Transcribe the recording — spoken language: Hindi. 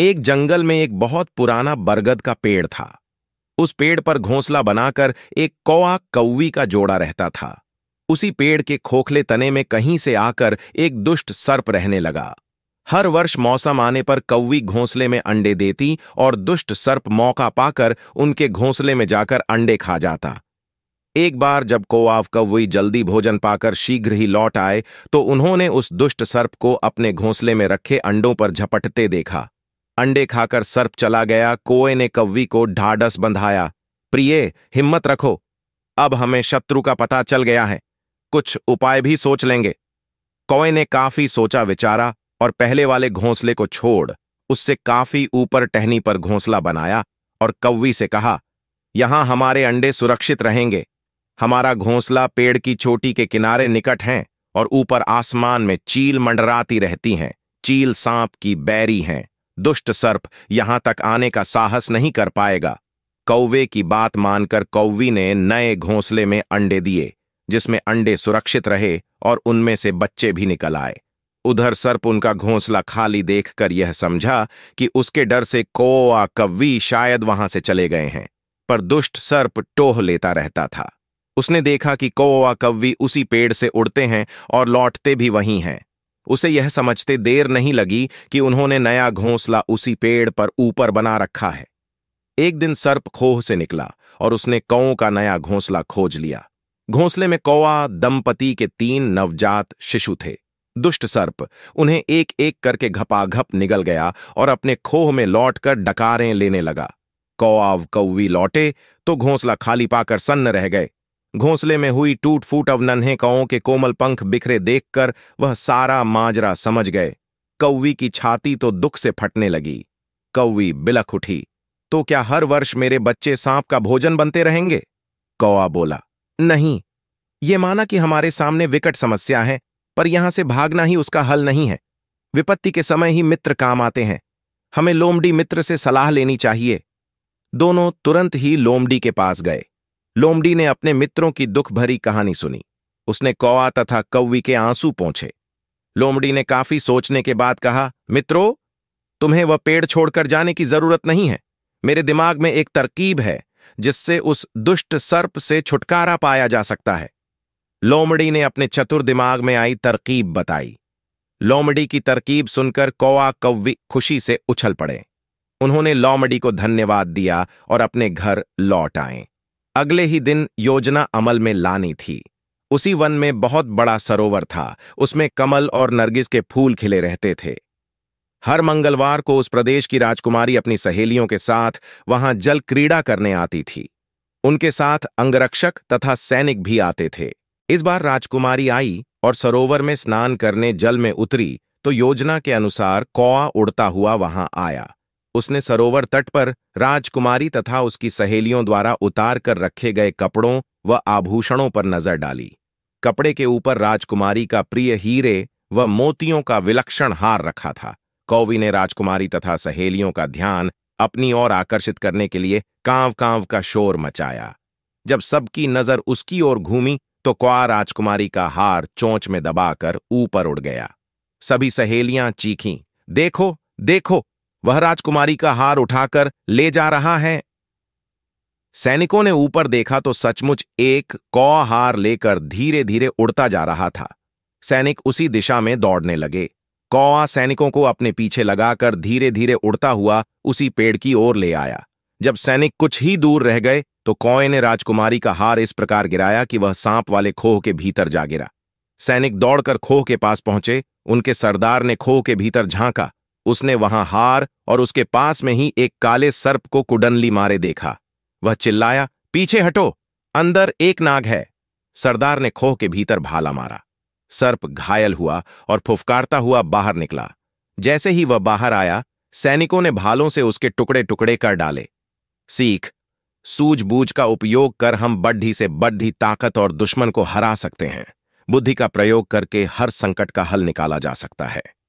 एक जंगल में एक बहुत पुराना बरगद का पेड़ था उस पेड़ पर घोंसला बनाकर एक कौआ कौवी का जोड़ा रहता था उसी पेड़ के खोखले तने में कहीं से आकर एक दुष्ट सर्प रहने लगा हर वर्ष मौसम आने पर कौवी घोंसले में अंडे देती और दुष्ट सर्प मौका पाकर उनके घोंसले में जाकर अंडे खा जाता एक बार जब कोआव कौवी जल्दी भोजन पाकर शीघ्र ही लौट आए तो उन्होंने उस दुष्ट सर्प को अपने घोंसले में रखे अंडों पर झपटते देखा अंडे खाकर सर्प चला गया कोए ने कव्वी को ढाडस बंधाया प्रिय हिम्मत रखो अब हमें शत्रु का पता चल गया है कुछ उपाय भी सोच लेंगे कौए ने काफी सोचा विचारा और पहले वाले घोंसले को छोड़ उससे काफी ऊपर टहनी पर घोंसला बनाया और कव्वी से कहा यहां हमारे अंडे सुरक्षित रहेंगे हमारा घोंसला पेड़ की चोटी के किनारे निकट हैं और ऊपर आसमान में चील मंडराती रहती हैं चील सांप की बैरी हैं दुष्ट सर्प यहां तक आने का साहस नहीं कर पाएगा कौवे की बात मानकर कौवी ने नए घोंसले में अंडे दिए जिसमें अंडे सुरक्षित रहे और उनमें से बच्चे भी निकल आए उधर सर्प उनका घोंसला खाली देखकर यह समझा कि उसके डर से कोआ कव्वी शायद वहां से चले गए हैं पर दुष्ट सर्प टोह लेता रहता था उसने देखा कि कोआ कव्वी उसी पेड़ से उड़ते हैं और लौटते भी वहीं हैं उसे यह समझते देर नहीं लगी कि उन्होंने नया घोंसला उसी पेड़ पर ऊपर बना रखा है एक दिन सर्प खोह से निकला और उसने कौ का नया घोंसला खोज लिया घोंसले में कौआ दंपति के तीन नवजात शिशु थे दुष्ट सर्प उन्हें एक एक करके घपाघप निगल गया और अपने खोह में लौटकर डकारें लेने लगा कौआव कौवी लौटे तो घोंसला खाली पाकर सन्न रह गए घोंसले में हुई टूट फूट अब नन्हे कौओं के कोमल पंख बिखरे देखकर वह सारा माजरा समझ गए कौवी की छाती तो दुख से फटने लगी कौवी बिलख उठी तो क्या हर वर्ष मेरे बच्चे सांप का भोजन बनते रहेंगे कौआ बोला नहीं ये माना कि हमारे सामने विकट समस्या है पर यहां से भागना ही उसका हल नहीं है विपत्ति के समय ही मित्र काम आते हैं हमें लोमडी मित्र से सलाह लेनी चाहिए दोनों तुरंत ही लोमडी के पास गए लोमडी ने अपने मित्रों की दुख भरी कहानी सुनी उसने कौआ तथा कौवी के आंसू पहुंचे लोमड़ी ने काफी सोचने के बाद कहा मित्रों तुम्हें वह पेड़ छोड़कर जाने की जरूरत नहीं है मेरे दिमाग में एक तरकीब है जिससे उस दुष्ट सर्प से छुटकारा पाया जा सकता है लोमड़ी ने अपने चतुर दिमाग में आई तरकीब बताई लोमड़ी की तरकीब सुनकर कौआ कौवी खुशी से उछल पड़े उन्होंने लोमड़ी को धन्यवाद दिया और अपने घर लौट आए अगले ही दिन योजना अमल में लानी थी उसी वन में बहुत बड़ा सरोवर था उसमें कमल और नरगिस के फूल खिले रहते थे हर मंगलवार को उस प्रदेश की राजकुमारी अपनी सहेलियों के साथ वहां जल क्रीड़ा करने आती थी उनके साथ अंगरक्षक तथा सैनिक भी आते थे इस बार राजकुमारी आई और सरोवर में स्नान करने जल में उतरी तो योजना के अनुसार कौआ उड़ता हुआ वहां आया उसने सरोवर तट पर राजकुमारी तथा उसकी सहेलियों द्वारा उतार कर रखे गए कपड़ों व आभूषणों पर नजर डाली कपड़े के ऊपर राजकुमारी का प्रिय हीरे व मोतियों का विलक्षण हार रखा था कौवी ने राजकुमारी तथा सहेलियों का ध्यान अपनी ओर आकर्षित करने के लिए कांव कांव का शोर मचाया जब सबकी नजर उसकी ओर घूमी तो क्वा राजकुमारी का हार चोंच में दबाकर ऊपर उड़ गया सभी सहेलियां चीखी देखो देखो वह राजकुमारी का हार उठाकर ले जा रहा है सैनिकों ने ऊपर देखा तो सचमुच एक कौ हार लेकर धीरे धीरे उड़ता जा रहा था सैनिक उसी दिशा में दौड़ने लगे कौआ सैनिकों को अपने पीछे लगाकर धीरे धीरे उड़ता हुआ उसी पेड़ की ओर ले आया जब सैनिक कुछ ही दूर रह गए तो कौए ने राजकुमारी का हार इस प्रकार गिराया कि वह सांप वाले खोह के भीतर जा गिरा सैनिक दौड़कर खोह के पास पहुंचे उनके सरदार ने खोह के भीतर झांका उसने वहां हार और उसके पास में ही एक काले सर्प को कुडनली मारे देखा वह चिल्लाया पीछे हटो अंदर एक नाग है सरदार ने खोह के भीतर भाला मारा सर्प घायल हुआ और फुफकारता हुआ बाहर निकला जैसे ही वह बाहर आया सैनिकों ने भालों से उसके टुकड़े टुकड़े कर डाले सीख सूझबूझ का उपयोग कर हम बड्ढी से बड्ढी ताकत और दुश्मन को हरा सकते हैं बुद्धि का प्रयोग करके हर संकट का हल निकाला जा सकता है